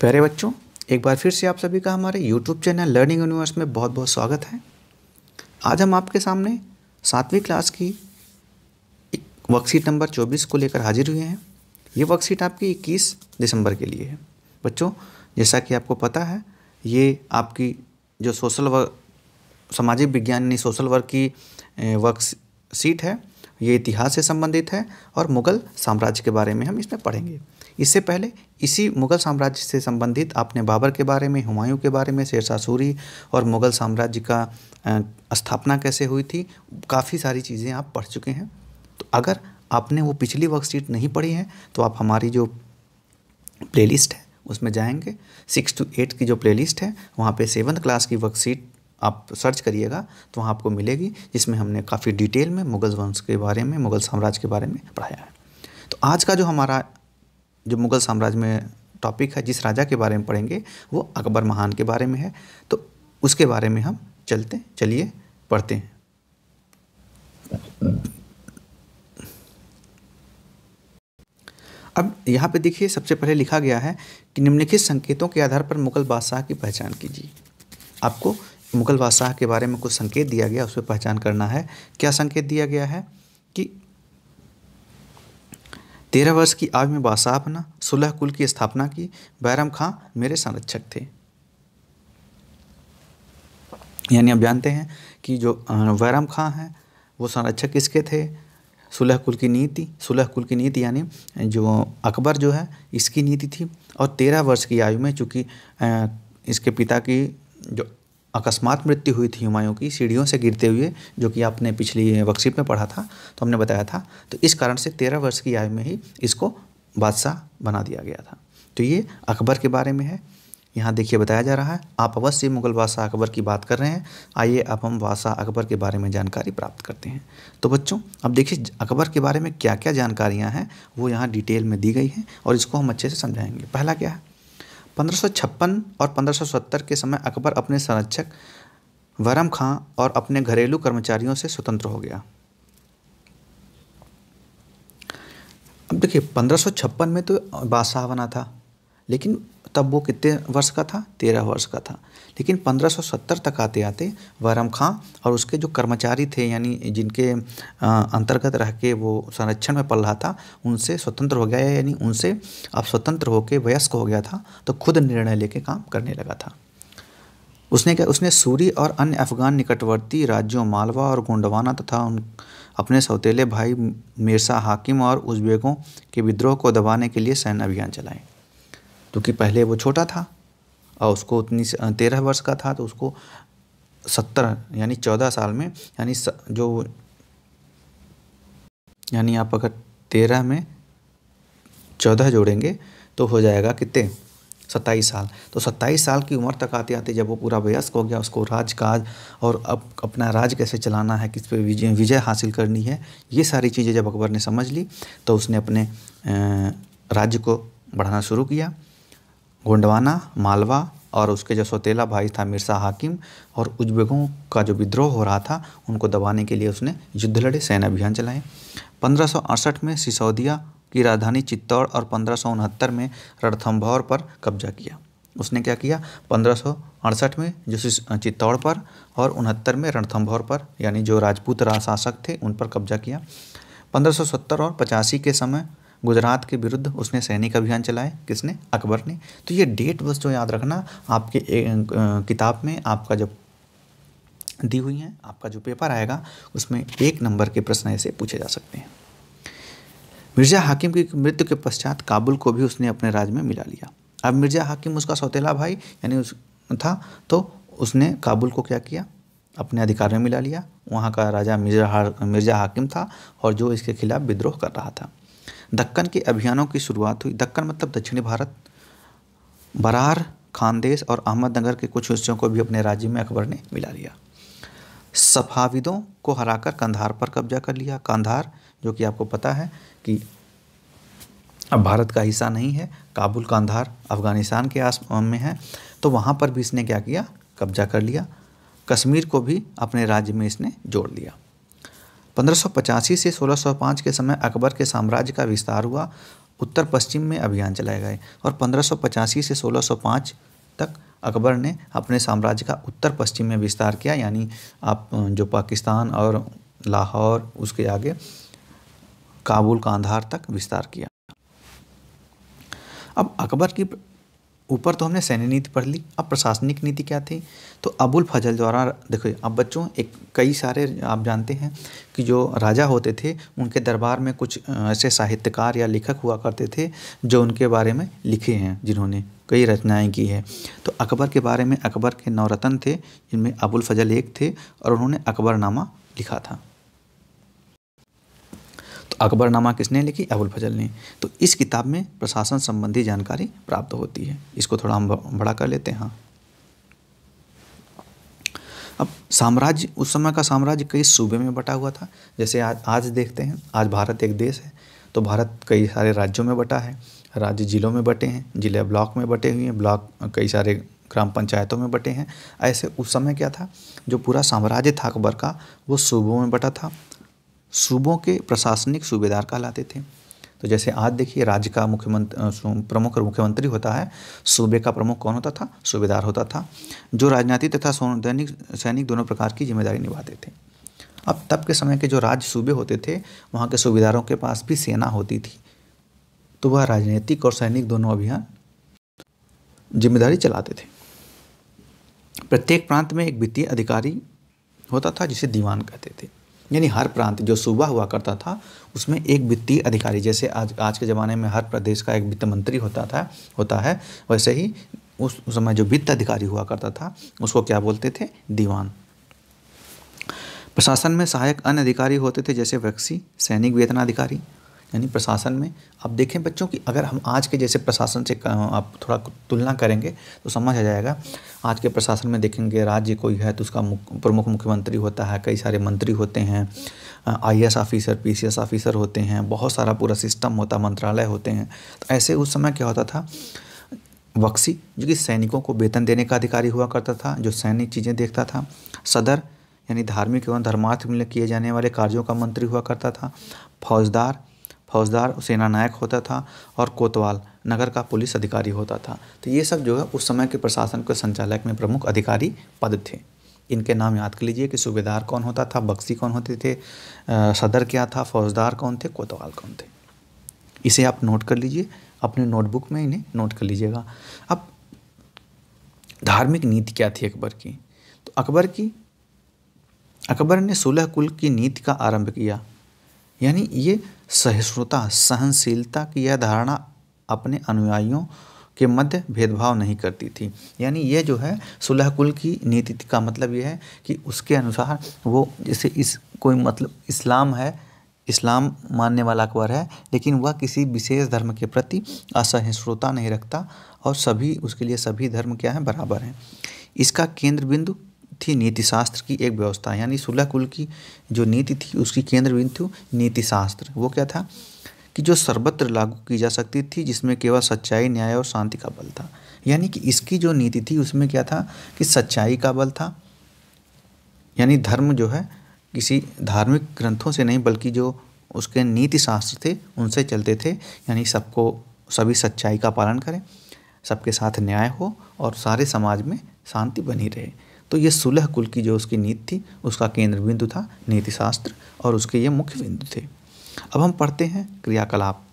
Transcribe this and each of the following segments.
प्यारे बच्चों एक बार फिर से आप सभी का हमारे यूट्यूब चैनल लर्निंग यूनिवर्स में बहुत बहुत स्वागत है आज हम आपके सामने सातवीं क्लास की वर्कशीट नंबर 24 को लेकर हाजिर हुए हैं ये वर्कशीट आपकी 21 दिसंबर के लिए है बच्चों जैसा कि आपको पता है ये आपकी जो सोशल वर्क सामाजिक विज्ञान यानी सोशल वर्क की वर्कशीट है ये इतिहास से संबंधित है और मुगल साम्राज्य के बारे में हम इसमें पढ़ेंगे इससे पहले इसी मुग़ल साम्राज्य से संबंधित आपने बाबर के बारे में हुमायूं के बारे में शेरशाह सूरी और मुग़ल साम्राज्य का स्थापना कैसे हुई थी काफ़ी सारी चीज़ें आप पढ़ चुके हैं तो अगर आपने वो पिछली वर्कशीट नहीं पढ़ी है तो आप हमारी जो प्लेलिस्ट है उसमें जाएंगे सिक्स टू एट की जो प्लेलिस्ट है वहाँ पे सेवन्थ क्लास की वर्कशीट आप सर्च करिएगा तो वहाँ आपको मिलेगी जिसमें हमने काफ़ी डिटेल में मुग़ल वंश के बारे में मुग़ल साम्राज्य के बारे में पढ़ाया है तो आज का जो हमारा जो मुग़ल साम्राज्य में टॉपिक है जिस राजा के बारे में पढ़ेंगे वो अकबर महान के बारे में है तो उसके बारे में हम चलते चलिए पढ़ते हैं अब यहाँ पे देखिए सबसे पहले लिखा गया है कि निम्नलिखित संकेतों के आधार पर मुगल बादशाह की पहचान कीजिए आपको मुगल बादशाह के बारे में कुछ संकेत दिया गया उस पर पहचान करना है क्या संकेत दिया गया है कि तेरह वर्ष की आयु में बादशाह अपना सुलह कुल की स्थापना की बैरम खां मेरे संरक्षक थे यानी आप जानते हैं कि जो बैरम खां हैं वो संरक्षक किसके थे सुलह कुल की नीति सुलह कुल की नीति यानी जो अकबर जो है इसकी नीति थी और तेरह वर्ष की आयु में चूँकि इसके पिता की जो अकस्मात मृत्यु हुई थी हुमायूं की सीढ़ियों से गिरते हुए जो कि आपने पिछली वक्सीप में पढ़ा था तो हमने बताया था तो इस कारण से तेरह वर्ष की आयु में ही इसको बादशाह बना दिया गया था तो ये अकबर के बारे में है यहाँ देखिए बताया जा रहा है आप अवश्य मुगल बादशाह अकबर की बात कर रहे हैं आइए अब हम बादशाह अकबर के बारे में जानकारी प्राप्त करते हैं तो बच्चों अब देखिए अकबर के बारे में क्या क्या जानकारियाँ हैं वो यहाँ डिटेल में दी गई हैं और इसको हम अच्छे से समझाएंगे पहला क्या है पंद्रह और 1570 के समय अकबर अपने संरक्षक वरम खां और अपने घरेलू कर्मचारियों से स्वतंत्र हो गया अब देखिए पंद्रह में तो बादशाह बना था लेकिन तब वो कितने वर्ष का था तेरह वर्ष का था लेकिन 1570 तक आते आते वरम खां और उसके जो कर्मचारी थे यानी जिनके अंतर्गत रह के वो संरक्षण में पल रहा था उनसे स्वतंत्र हो गया यानी उनसे अब स्वतंत्र होकर वयस्क हो गया था तो खुद निर्णय लेके काम करने लगा था उसने क्या उसने सूरी और अन्य अफगान निकटवर्ती राज्यों मालवा और गोंडवाना तथा उन अपने सौतेले भाई मिर्सा हाकिम और उज्बेकों के विद्रोह को दबाने के लिए सैन्य अभियान चलाएं क्योंकि पहले वो छोटा था और उसको उतनी तेरह वर्ष का था तो उसको सत्तर यानी चौदह साल में यानी जो यानी आप अगर तेरह में चौदह जोड़ेंगे तो हो जाएगा कितने सत्ताईस साल तो सत्ताईस साल की उम्र तक आते आते जब वो पूरा वयस्क हो गया उसको राजकाज और अब अपना राज कैसे चलाना है किस पे विजय विजय हासिल करनी है ये सारी चीज़ें जब अकबर ने समझ ली तो उसने अपने राज्य को बढ़ाना शुरू किया गोंडवाना मालवा और उसके जो सौतेला भाई था मिर्सा हाकिम और उज्बेगों का जो विद्रोह हो रहा था उनको दबाने के लिए उसने युद्ध लड़े सेना अभियान चलाए पंद्रह में सिसौदिया की राजधानी चित्तौड़ और पंद्रह में रणथम्भौर पर कब्जा किया उसने क्या किया पंद्रह में जो चित्तौड़ पर और उनहत्तर में रणथम्भौर पर यानी जो राजपूत शासक थे उन पर कब्जा किया 1570 और पचासी के समय गुजरात के विरुद्ध उसने सैनिक अभियान चलाए किसने अकबर ने तो ये डेट बस जो याद रखना आपके किताब में आपका जब दी हुई हैं आपका जो पेपर आएगा उसमें एक नंबर के प्रश्न ऐसे पूछे जा सकते हैं मिर्ज़ा हाकिम की मृत्यु के पश्चात काबुल को भी उसने अपने राज्य में मिला लिया अब मिर्ज़ा हाकिम उसका सौतेला भाई यानी उस था तो उसने काबुल को क्या किया अपने अधिकार में मिला लिया वहाँ का राजा मिर्जा हा मिर्जा हाकिम था और जो इसके खिलाफ विद्रोह कर रहा था दक्कन के अभियानों की शुरुआत हुई दक्कन मतलब दक्षिणी भारत बरार खानदेश और अहमदनगर के कुछ हिस्सों को भी अपने राज्य में अकबर ने मिला लिया सफाविदों को हराकर कंधार पर कब्जा कर लिया कंधार जो कि आपको पता है कि अब भारत का हिस्सा नहीं है काबुल कंधार अफ़गानिस्तान के आस में है तो वहाँ पर भी इसने क्या किया कब्जा कर लिया कश्मीर को भी अपने राज्य में इसने जोड़ लिया पंद्रह से 1605 के समय अकबर के साम्राज्य का विस्तार हुआ उत्तर पश्चिम में अभियान चलाए गए और पंद्रह से 1605 तक अकबर ने अपने साम्राज्य का उत्तर पश्चिम में विस्तार किया यानी आप जो पाकिस्तान और लाहौर उसके आगे काबुल कांधार तक विस्तार किया अब अकबर की ऊपर तो हमने सैन्य नीति पढ़ ली अब प्रशासनिक नीति क्या थी तो अबुल फजल द्वारा देखो अब बच्चों एक कई सारे आप जानते हैं कि जो राजा होते थे उनके दरबार में कुछ ऐसे साहित्यकार या लेखक हुआ करते थे जो उनके बारे में लिखे हैं जिन्होंने कई रचनाएं की है तो अकबर के बारे में अकबर के नवरत्न थे जिनमें अबुल फजल एक थे और उन्होंने अकबरनामा लिखा था अकबरनामा किसने लिखी अबुल फजल ने तो इस किताब में प्रशासन संबंधी जानकारी प्राप्त होती है इसको थोड़ा हम बड़ा कर लेते हैं हाँ। अब साम्राज्य उस समय का साम्राज्य कई सूबे में बटा हुआ था जैसे आज आज देखते हैं आज भारत एक देश है तो भारत कई सारे राज्यों में बटा है राज्य जिलों में बटे हैं जिले ब्लॉक में बटे हुए हैं ब्लॉक कई सारे ग्राम पंचायतों में बटे हैं ऐसे उस समय क्या था जो पूरा साम्राज्य था अकबर का वो सूबों में बटा था सूबों के प्रशासनिक सूबेदार कहलाते थे तो जैसे आज देखिए राज्य का मुख्यमंत्री प्रमुख मुख्यमंत्री होता है सूबे का प्रमुख कौन होता था सूबेदार होता था जो राजनीतिक तथा सैनिक सैनिक दोनों प्रकार की जिम्मेदारी निभाते थे अब तब के समय के जो राज्य सूबे होते थे वहाँ के सूबेदारों के पास भी सेना होती थी तो वह राजनीतिक और सैनिक दोनों अभियान जिम्मेदारी चलाते थे प्रत्येक प्रांत में एक वित्तीय अधिकारी होता था जिसे दीवान कहते थे यानी हर प्रांत जो सूबा हुआ करता था उसमें एक वित्तीय अधिकारी जैसे आज आज के ज़माने में हर प्रदेश का एक वित्त मंत्री होता था होता है वैसे ही उस समय जो वित्त अधिकारी हुआ करता था उसको क्या बोलते थे दीवान प्रशासन में सहायक अन्य अधिकारी होते थे जैसे वैक्सी सैनिक वेतन अधिकारी यानी प्रशासन में आप देखें बच्चों कि अगर हम आज के जैसे प्रशासन से आप थोड़ा तुलना करेंगे तो समझ आ जाएगा आज के प्रशासन में देखेंगे राज्य कोई है तो उसका मुख, प्रमुख मुख्यमंत्री होता है कई सारे मंत्री होते हैं आई ऑफिसर पी ऑफिसर होते हैं बहुत सारा पूरा सिस्टम होता मंत्रालय होते हैं तो ऐसे उस समय क्या होता था बक्सी जो कि सैनिकों को वेतन देने का अधिकारी हुआ करता था जो सैनिक चीज़ें देखता था सदर यानी धार्मिक एवं धर्मार्थ में किए जाने वाले कार्यों का मंत्री हुआ करता था फौजदार फौजदार सेना नायक होता था और कोतवाल नगर का पुलिस अधिकारी होता था तो ये सब जो है उस समय के प्रशासन के संचालक में प्रमुख अधिकारी पद थे इनके नाम याद कर लीजिए कि सूबेदार कौन होता था बक्सी कौन होते थे आ, सदर क्या था फौजदार कौन थे कोतवाल कौन थे इसे आप नोट कर लीजिए अपने नोटबुक में इन्हें नोट कर लीजिएगा अब धार्मिक नीति क्या थी अकबर की तो अकबर की अकबर ने सोलह कुल की नीति का आरंभ किया यानी ये सहिष्णुता सहनशीलता की यह धारणा अपने अनुयायियों के मध्य भेदभाव नहीं करती थी यानी यह जो है सुलह कुल की नीति का मतलब यह है कि उसके अनुसार वो जैसे इस कोई मतलब इस्लाम है इस्लाम मानने वाला अकबर है लेकिन वह किसी विशेष धर्म के प्रति असहिष्णुता नहीं रखता और सभी उसके लिए सभी धर्म क्या हैं बराबर हैं इसका केंद्र बिंदु थी नीतिशास्त्र की एक व्यवस्था यानी सुलह कुल की जो नीति थी उसकी केंद्र बिंदु नीतिशास्त्र वो क्या था कि जो सर्वत्र लागू की जा सकती थी जिसमें केवल सच्चाई न्याय और शांति का बल था यानी कि इसकी जो नीति थी उसमें क्या था कि सच्चाई का बल था यानी धर्म जो है किसी धार्मिक ग्रंथों से नहीं बल्कि जो उसके नीति शास्त्र थे उनसे चलते थे यानी सबको सभी सच्चाई का पालन करें सबके साथ न्याय हो और सारे समाज में शांति बनी रहे तो ये सुलह कुल की जो उसकी नीति थी उसका केंद्र बिंदु था नीतिशास्त्र और उसके ये मुख्य बिंदु थे अब हम पढ़ते हैं क्रियाकलाप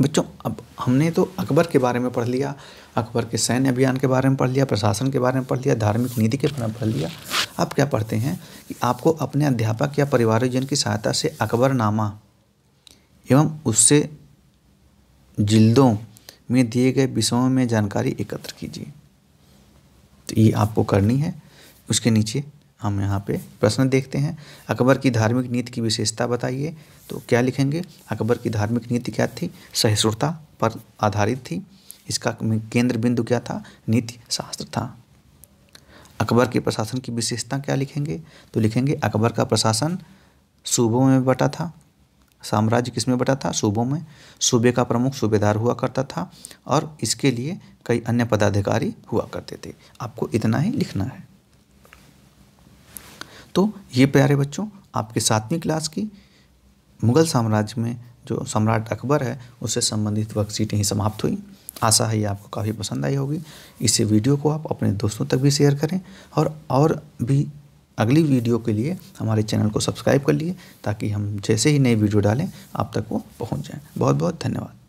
बच्चों अब हमने तो अकबर के बारे में पढ़ लिया अकबर के सैन्य अभियान के बारे में पढ़ लिया प्रशासन के बारे में पढ़ लिया धार्मिक नीति के बारे में पढ़ लिया अब क्या पढ़ते हैं कि आपको अपने अध्यापक या परिवारजन की सहायता से अकबरनामा एवं उससे जिल्दों में दिए गए विषयों में जानकारी एकत्र कीजिए तो ये आपको करनी है उसके नीचे हम यहाँ पे प्रश्न देखते हैं अकबर की धार्मिक नीति की विशेषता बताइए तो क्या लिखेंगे अकबर की धार्मिक नीति क्या थी सहिष्णुता पर आधारित थी इसका केंद्र बिंदु क्या था नीति शास्त्र था अकबर के प्रशासन की विशेषता क्या लिखेंगे तो लिखेंगे अकबर का प्रशासन सूबों में बटा था साम्राज्य किसमें बटा था सूबों में सूबे का प्रमुख सूबेदार हुआ करता था और इसके लिए कई अन्य पदाधिकारी हुआ करते थे आपको इतना ही लिखना है तो ये प्यारे बच्चों आपके सातवीं क्लास की मुगल साम्राज्य में जो सम्राट अकबर है उससे संबंधित वर्कशीट यहीं समाप्त हुई आशा है ये आपको काफ़ी पसंद आई होगी इस वीडियो को आप अपने दोस्तों तक भी शेयर करें और और भी अगली वीडियो के लिए हमारे चैनल को सब्सक्राइब कर लिए ताकि हम जैसे ही नए वीडियो डालें आप तक वो पहुँच जाएँ बहुत बहुत धन्यवाद